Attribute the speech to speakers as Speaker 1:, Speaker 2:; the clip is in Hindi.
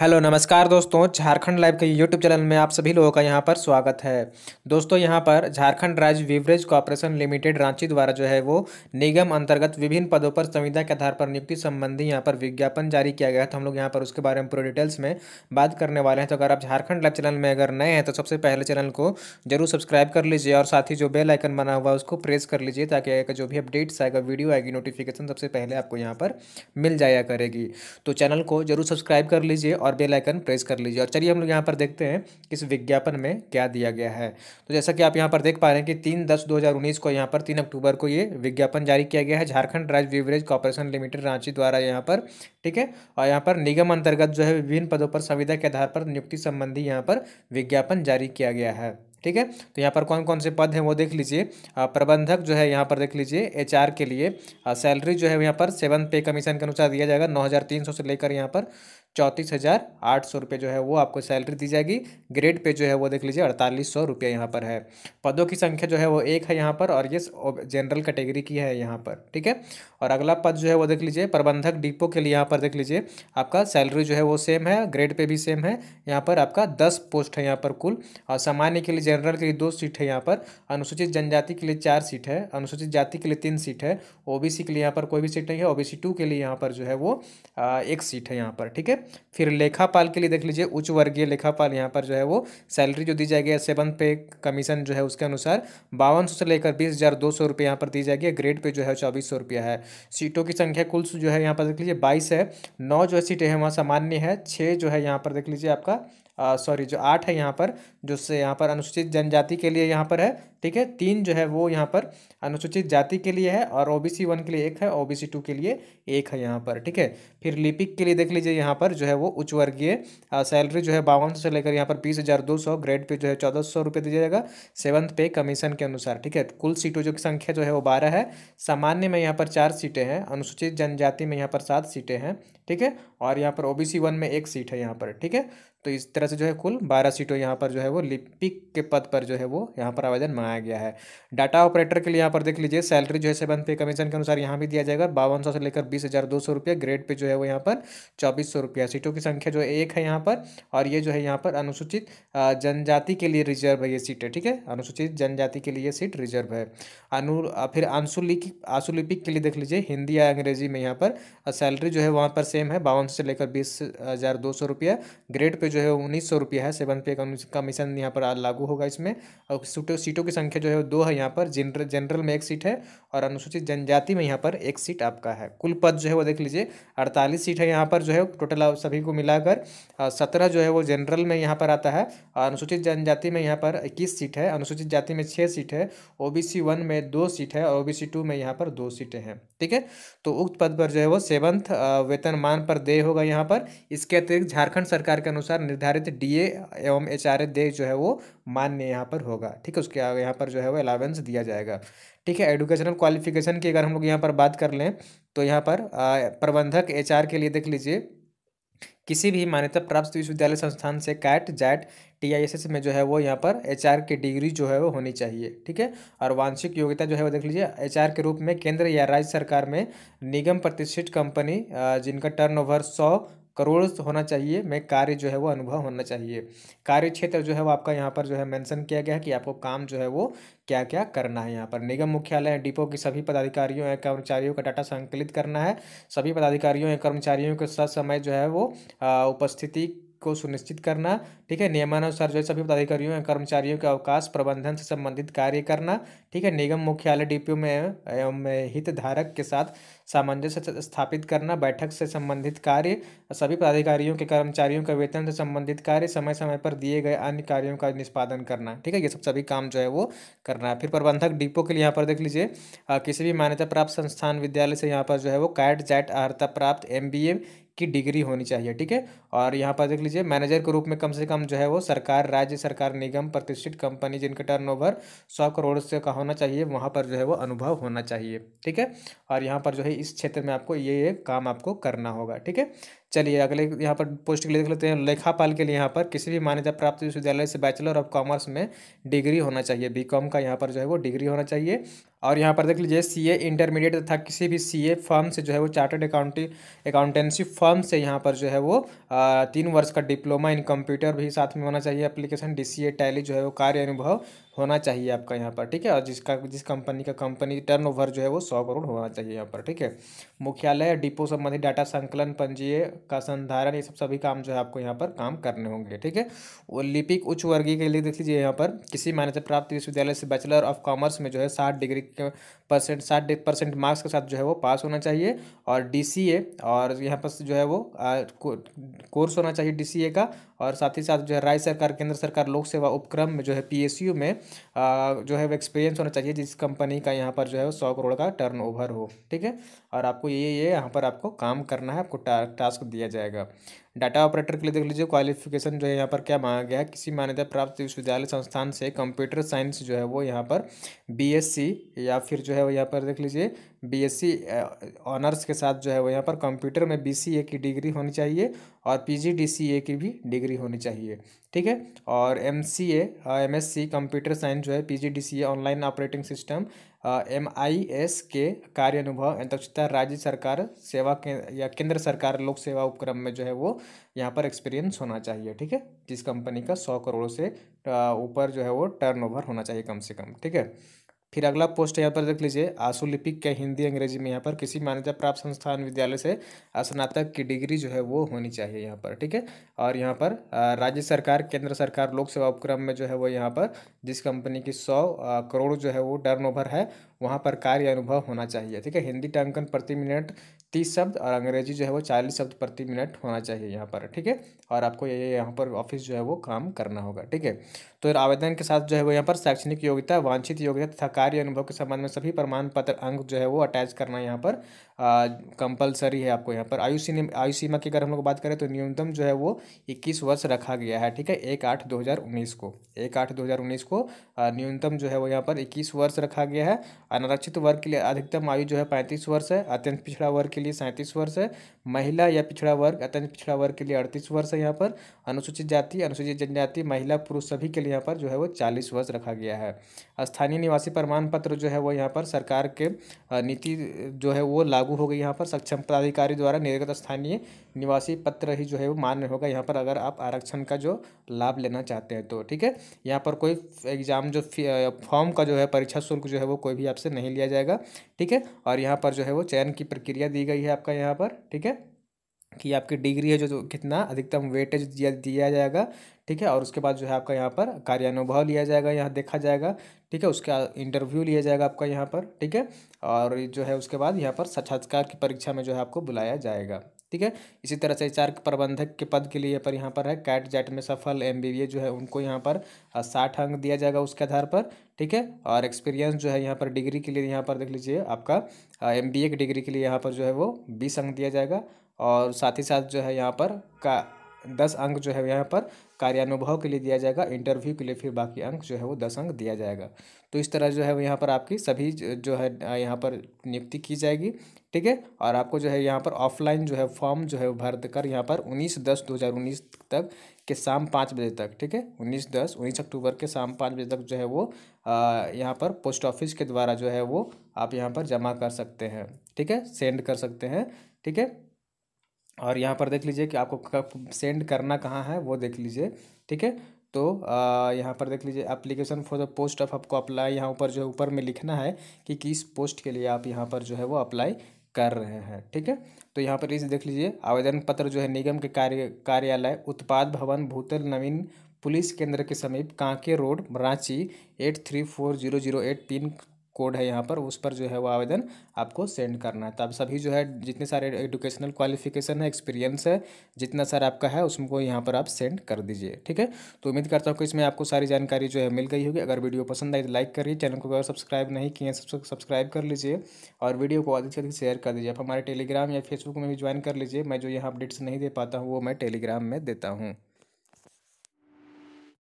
Speaker 1: हेलो नमस्कार दोस्तों झारखंड लाइव के यूट्यूब चैनल में आप सभी लोगों का यहां पर स्वागत है दोस्तों यहां पर झारखंड राज्य विवरेज कॉरपोरेशन लिमिटेड रांची द्वारा जो है वो निगम अंतर्गत विभिन्न पदों पर संविदा के आधार पर नियुक्ति संबंधी यहां पर विज्ञापन जारी किया गया है तो हम लोग यहाँ पर उसके बारे में पूरे डिटेल्स में बात करने वाले हैं तो अगर आप झारखंड लाइव चैनल में अगर नए हैं तो सबसे पहले चैनल को जरूर सब्सक्राइब कर लीजिए और साथ ही जो बेल आइकन बना हुआ है उसको प्रेस कर लीजिए ताकि जो भी अपडेट्स आएगा वीडियो आएगी नोटिफिकेशन सबसे पहले आपको यहाँ पर मिल जाया करेगी तो चैनल को जरूर सब्सक्राइब कर लीजिए और बेल आइकन प्रेस कर लीजिए और चलिए हम लोग यहाँ पर देखते हैं किस विज्ञापन में क्या दिया गया है तो जैसा कि आप यहाँ पर देख पा रहे हैं कि तीन दस दो हज़ार उन्नीस को यहाँ पर तीन अक्टूबर को ये विज्ञापन जारी किया गया है झारखंड राज्य विवरेज कॉरपोरेशन लिमिटेड रांची द्वारा यहाँ पर ठीक है और यहाँ पर निगम अंतर्गत जो है विभिन्न पदों पर संविदा के आधार पर नियुक्ति संबंधी यहाँ पर विज्ञापन जारी किया गया है ठीक है तो यहाँ पर कौन कौन से पद हैं वो देख लीजिए प्रबंधक जो है यहाँ पर देख लीजिए एचआर के लिए सैलरी जो है यहाँ पर सेवन पे कमीशन के अनुसार दिया जाएगा नौ हज़ार तीन सौ से लेकर यहाँ पर चौंतीस हज़ार आठ सौ रुपये जो है वो आपको सैलरी दी जाएगी ग्रेड पे जो है वो देख लीजिए अड़तालीस सौ रुपये यहाँ पर है पदों की संख्या जो है वो एक है यहाँ पर और ये जनरल कैटेगरी की है यहाँ पर ठीक है और अगला पद जो है वो देख लीजिए प्रबंधक डिपो के लिए यहाँ पर देख लीजिए आपका सैलरी जो है वो सेम है ग्रेड पे भी सेम है यहाँ पर आपका दस पोस्ट है यहाँ पर कुल और सामान्य के लिए जनरल के लिए दो सीट है यहाँ पर अनुसूचित जनजाति के लिए चार सीट है अनुसूचित जाति के लिए तीन सीट है ओ के लिए यहाँ पर कोई भी सीट नहीं है ओ टू के लिए यहाँ पर जो है वो एक सीट है यहाँ पर ठीक है फिर लेखापाल के लिए देख लीजिए उच्च वर्गीय लेखापाल यहाँ पर जो है वो सैलरी जो दी जाएगी सेवन पे कमीशन जो है उसके अनुसार बावन से लेकर बीस हज़ार दो सौ रुपये यहाँ पर दी जाएगी ग्रेड पे जो है चौबीस सौ रुपया है सीटों की संख्या कुल जो है यहाँ पर देख लीजिए बाईस है नौ जो है सीटें हैं वहाँ सामान्य है छः जो है यहाँ पर देख लीजिए आपका सॉरी जो आठ है यहाँ पर जो से यहाँ पर अनुसूचित जनजाति के लिए यहाँ पर है ठीक है तीन जो है वो यहाँ पर अनुसूचित जाति के लिए है और ओबीसी वन के लिए एक है ओबीसी टू के लिए एक है यहाँ पर ठीक है फिर लिपिक के लिए देख लीजिए यहाँ पर जो है वो उच्च वर्गीय सैलरी जो है बावन से लेकर यहाँ पर बीस हज़ार दो सौ ग्रेड पे जो है चौदह सौ रुपये दिया जाएगा सेवन्थ पे कमीशन के अनुसार ठीक है कुल सीटों जो की संख्या जो है वो बारह है सामान्य में यहाँ पर चार सीटें हैं अनुसूचित जनजाति में यहाँ पर सात सीटें हैं ठीक है और यहाँ पर ओबीसी वन में एक सीट है यहाँ पर ठीक है तो इस तरह से जो है कुल बारह सीटों यहाँ पर जो है वो लिपिक के पद पर जो है वो यहाँ पर आवेदन मंगाया बनाया गया है डाटा ऑपरेटर के लिए यहाँ पर देख लीजिए सैलरी जो है सेवन पे कमीशन के अनुसार यहाँ भी दिया जाएगा बावन से लेकर बीस हज़ार ग्रेड पे जो है वो यहाँ पर चौबीस सीटों की संख्या जो एक है यहाँ पर और ये जो है यहाँ पर अनुसूचित जनजाति के लिए रिजर्व है ये सीट है ठीक है अनुसूचित जनजाति के लिए सीट रिजर्व है अनु फिर आंसुलिक आंसुलिपिक के लिए देख लीजिए हिंदी या अंग्रेजी में यहाँ पर सैलरी जो है वहाँ पर सेम है बावन से लेकर बीस हज़ार दो सौ रुपया ग्रेड पे जो है उन्नीस सौ रुपया है सेवन पे कमीशन यहाँ पर लागू होगा इसमें और सीटों की संख्या जो है दो है यहाँ पर जनरल जनरल में एक सीट है और अनुसूचित जनजाति में यहाँ पर एक सीट आपका है कुल पद जो है वो देख लीजिए अड़तालीस सीट है यहाँ पर जो है टोटल सभी को मिलाकर सत्रह जो है वो जनरल में यहाँ पर आता है और अनुसूचित जनजाति में यहाँ पर इक्कीस सीट है अनुसूचित जाति में छः सीट है ओ बी में दो सीट है और ओ बी में यहाँ पर दो सीटें हैं ठीक है तो उक्त पद पर जो है वो सेवंथ वेतनमान पर देय होगा यहाँ पर इसके अतिरिक्त झारखंड सरकार के अनुसार निर्धारित डी एवं एच आर जो है वो मान्य यहाँ पर होगा ठीक है उसके आगे यहाँ पर जो है वो अलावेंस दिया जाएगा ठीक है एडुकेशनल क्वालिफिकेशन की अगर हम लोग यहाँ पर बात कर लें तो यहाँ पर प्रबंधक एच के लिए देख लीजिए किसी भी मान्यता प्राप्त विश्वविद्यालय संस्थान से कैट जैट टीआईएसएस में जो है वो यहाँ पर एचआर की डिग्री जो है वो होनी चाहिए ठीक है और वांछिक योग्यता जो है वो देख लीजिए एचआर के रूप में केंद्र या राज्य सरकार में निगम प्रतिष्ठित कंपनी जिनका टर्नओवर सौ करोड़ होना चाहिए में कार्य जो है वो अनुभव होना चाहिए कार्य क्षेत्र जो है वो आपका यहाँ पर जो है मेंशन किया गया है कि आपको काम जो है वो क्या क्या करना है यहाँ पर निगम मुख्यालय डिपो के सभी पदाधिकारियों या कर्मचारियों का डाटा संकलित करना है सभी पदाधिकारियों या कर्मचारियों के समय जो है वो उपस्थिति को सुनिश्चित करना ठीक है नियमानुसार जो है सभी पदाधिकारियों एवं कर्मचारियों के अवकाश प्रबंधन से संबंधित कार्य करना ठीक है निगम मुख्यालय डीपीओ में एवं हितधारक के साथ सामंजस्य स्थापित करना बैठक से संबंधित कार्य सभी पदाधिकारियों के कर्मचारियों का वेतन से संबंधित कार्य समय समय पर दिए गए अन्य कार्यों का निष्पादन करना ठीक है ये सब सभी काम जो है वो करना है फिर प्रबंधक डिपो के लिए यहाँ पर देख लीजिए किसी भी मान्यता प्राप्त संस्थान विद्यालय से यहाँ पर जो है वो कैट जैट अर्ता प्राप्त एम की डिग्री होनी चाहिए ठीक है और यहाँ पर देख लीजिए मैनेजर के रूप में कम से कम जो है वो सरकार राज्य सरकार निगम प्रतिष्ठित कंपनी जिनका टर्नओवर सौ करोड़ से का होना चाहिए वहाँ पर जो है वो अनुभव होना चाहिए ठीक है और यहाँ पर जो है इस क्षेत्र में आपको ये ये काम आपको करना होगा ठीक है चलिए अगले यहाँ पर पोस्ट के लिए देख लेते हैं लेखापाल के लिए यहाँ पर किसी भी मान्यता प्राप्त विश्वविद्यालय से बैचलर ऑफ कॉमर्स में डिग्री होना चाहिए बी का यहाँ पर जो है वो डिग्री होना चाहिए और यहाँ पर देख लीजिए सीए इंटरमीडिएट तथा किसी भी सीए फर्म से जो है वो चार्टर्ड अकाउंटी अकाउंटेंसी फर्म से यहाँ पर जो है वो तीन वर्ष का डिप्लोमा इन कंप्यूटर भी साथ में होना चाहिए application D C A Tally जो है वो कार्य अनुभव होना चाहिए आपका यहाँ पर ठीक है और जिसका जिस कंपनी का कंपनी टर्न ओवर जो है वो सौ करोड़ होना चाहिए यहाँ पर ठीक है मुख्यालय डिपो संबंधी डाटा संकलन पंजीय का संधारण ये सब सभी काम जो है आपको यहाँ पर काम करने होंगे ठीक है लिपिक उच्च वर्गीय के लिए देख लीजिए यहाँ पर किसी मान्यता प्राप्त विश्वविद्यालय से बैचलर ऑफ कॉमर्स में जो है साठ डिग्री परसेंट साठ परसेंट मार्क्स के साथ जो है वो पास होना चाहिए और डी और यहाँ पर जो है वो कोर्स होना चाहिए डी का और साथ ही साथ जो है राज्य सरकार केंद्र सरकार लोक सेवा उपक्रम में जो है पीएसयू में जो है वो एक्सपीरियंस होना चाहिए जिस कंपनी का यहाँ पर जो है सौ करोड़ का टर्न हो ठीक है और आपको ये ये यहाँ पर आपको काम करना है आपको टा, टास्क दिया जाएगा डाटा ऑपरेटर के लिए देख लीजिए क्वालिफिकेशन जो है यहाँ पर क्या मांगा गया है किसी मान्यता प्राप्त विश्वविद्यालय संस्थान से कंप्यूटर साइंस जो है वो यहाँ पर बी या फिर जो है वो यहाँ पर देख लीजिए बीएससी ऑनर्स के साथ जो है वो यहाँ पर कंप्यूटर में बीसीए की डिग्री होनी चाहिए और पीजीडीसीए की भी डिग्री होनी चाहिए ठीक है और एमसीए एमएससी कंप्यूटर साइंस जो है PGDCA online operating system M I S के कार्य अनुभव अध्यक्षता राज्य सरकार सेवा के या केंद्र सरकार लोक सेवा उपक्रम में जो है वो यहाँ पर एक्सपीरियंस होना चाहिए ठीक है जिस कंपनी का सौ करोड़ से ऊपर जो है वो टर्नओवर होना चाहिए कम से कम ठीक है फिर अगला पोस्ट यहाँ पर देख लीजिए आंसू लिपिक के हिंदी अंग्रेजी में यहाँ पर किसी मान्यता प्राप्त संस्थान विद्यालय से स्नातक की डिग्री जो है वो होनी चाहिए यहाँ पर ठीक है और यहाँ पर राज्य सरकार केंद्र सरकार लोक सेवा उपक्रम में जो है वो यहाँ पर जिस कंपनी की सौ करोड़ जो है वो टर्न है वहाँ पर कार्य अनुभव होना चाहिए ठीक है हिंदी टंकन प्रति मिनट तीस शब्द और अंग्रेजी जो है वो चालीस शब्द प्रति मिनट होना चाहिए यहाँ पर ठीक है और आपको ये यहाँ पर ऑफिस जो है वो काम करना होगा ठीक है तो आवेदन के साथ जो है वो यहाँ पर शैक्षणिक योग्यता वांछित योग्यता तथा कार्य अनुभव के संबंध में सभी प्रमाण पत्र अंक जो है वो अटैच करना यहाँ पर कंपलसरी है आपको यहाँ पर आयु सी आयु सीमा की अगर हम लोग बात करें तो न्यूनतम जो है वो इक्कीस वर्ष रखा गया है ठीक है एक आठ दो हज़ार उन्नीस को एक आठ दो हज़ार उन्नीस को न्यूनतम जो है वो यहाँ पर इक्कीस वर्ष रखा गया है अनारक्षित वर्ग के लिए अधिकतम आयु जो है पैंतीस वर्ष है अत्यंत पिछड़ा वर्ग के लिए सैंतीस वर्ष है महिला या पिछड़ा वर्ग अत्यंत पिछड़ा वर्ग के लिए अड़तीस वर्ष है है तो यहाँ पर अनुसूचित जाति अनुसूचित जनजाति महिला पुरुष सभी के लिए यहाँ पर जो है वो चालीस वर्ष रखा गया है स्थानीय निवासी प्रमाण पत्र जो है वो यहाँ पर सरकार के नीति जो है वो लागू हो गई यहाँ पर सक्षम पदाधिकारी द्वारा निर्गत स्थानीय निवासी पत्र ही जो है वो मान्य होगा यहाँ पर अगर आप आरक्षण का जो लाभ लेना चाहते हैं तो ठीक है यहाँ पर कोई एग्ज़ाम जो फॉर्म का जो है परीक्षा शुल्क जो है वो कोई भी आपसे नहीं लिया जाएगा ठीक है और यहाँ पर जो है वो चयन की प्रक्रिया दी गई है आपका यहाँ पर ठीक है कि आपकी डिग्री है जो, जो कितना अधिकतम वेटेज दिया दिया जाएगा ठीक है और उसके बाद जो है आपका यहाँ पर कार्यानुभव लिया जाएगा यहाँ देखा जाएगा ठीक है उसके इंटरव्यू लिया जाएगा आपका यहाँ पर ठीक है और जो है उसके बाद यहाँ पर साक्षात्कार की परीक्षा में जो है आपको बुलाया जाएगा ठीक है इसी तरह से एच प्रबंधक के पद के लिए पर यहाँ पर है कैट जैट में सफल एम जो है उनको यहाँ पर साठ अंक दिया जाएगा उसके आधार पर ठीक है और एक्सपीरियंस जो है यहाँ पर डिग्री के लिए यहाँ पर देख लीजिए आपका एम की डिग्री के लिए यहाँ पर जो है वो बीस अंक दिया जाएगा और साथ ही साथ जो है यहाँ पर का दस अंक जो है यहाँ पर कार्यानुभव के लिए दिया जाएगा इंटरव्यू के लिए फिर बाकी अंक जो है वो दस अंक दिया जाएगा तो इस तरह जो है यहाँ पर आपकी सभी जो है यहाँ पर नियुक्ति की जाएगी ठीक है और आपको जो है यहाँ पर ऑफलाइन जो है फॉर्म जो है भर कर यहाँ पर उन्नीस दस दो हज़ार उन्नीस तक के शाम पाँच बजे तक ठीक है उन्नीस दस उन्नीस अक्टूबर के शाम पाँच बजे तक जो है वो यहाँ पर पोस्ट ऑफिस के द्वारा जो है वो आप यहाँ पर जमा कर सकते हैं ठीक है सेंड कर सकते हैं ठीक है और यहाँ पर देख लीजिए कि आपको कब सेंड करना कहाँ है वो देख लीजिए ठीक है तो यहाँ पर देख लीजिए application for the post of आपको अप्लाई यहाँ ऊपर जो है ऊपर में लिखना है कि किस पोस्ट के लिए आप यहाँ पर जो है वो अप्लाई कर रहे हैं ठीक है तो यहाँ पर इस देख लीजिए आवेदन पत्र जो है निगम के कार्य कार्यालय उत्पाद भवन भूतल नवीन पुलिस केंद्र के समीप Kanke road Ranchi eight three four zero zero eight pin code है यहाँ पर उस पर जो है वो आवेदन आपको सेंड करना है तो आप सभी जो है जितने सारे एडुकेशनल क्वालिफिकेशन है एक्सपीरियंस है जितना सारा आपका है उसको यहाँ पर आप सेंड कर दीजिए ठीक है तो उम्मीद करता हूँ कि इसमें आपको सारी जानकारी जो है मिल गई होगी अगर वीडियो पसंद आई तो लाइक करिए चैनल को अगर सब्सक्राइब नहीं किए तो सब्सक्राइब कर लीजिए और वीडियो को अधिक से अधिक शेयर कर दीजिए आप हमारे टेलीग्राम या फेसबुक में भी ज्वाइन कर लीजिए मैं जो यहाँ अपडेट्स नहीं दे पाता हूँ वो मैं टेलीग्राम में देता हूँ